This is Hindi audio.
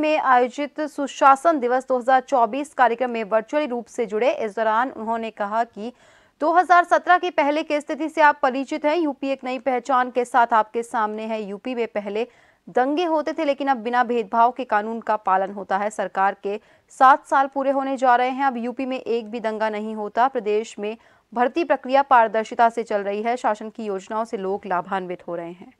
में आयोजित सुशासन दिवस 2024 कार्यक्रम में वर्चुअली रूप से जुड़े इस दौरान उन्होंने कहा कि 2017 के पहले की स्थिति से आप परिचित हैं यूपी एक नई पहचान के साथ आपके सामने है यूपी में पहले दंगे होते थे लेकिन अब बिना भेदभाव के कानून का पालन होता है सरकार के सात साल पूरे होने जा रहे हैं अब यूपी में एक भी दंगा नहीं होता प्रदेश में भर्ती प्रक्रिया पारदर्शिता से चल रही है शासन की योजनाओं से लोग लाभान्वित हो रहे हैं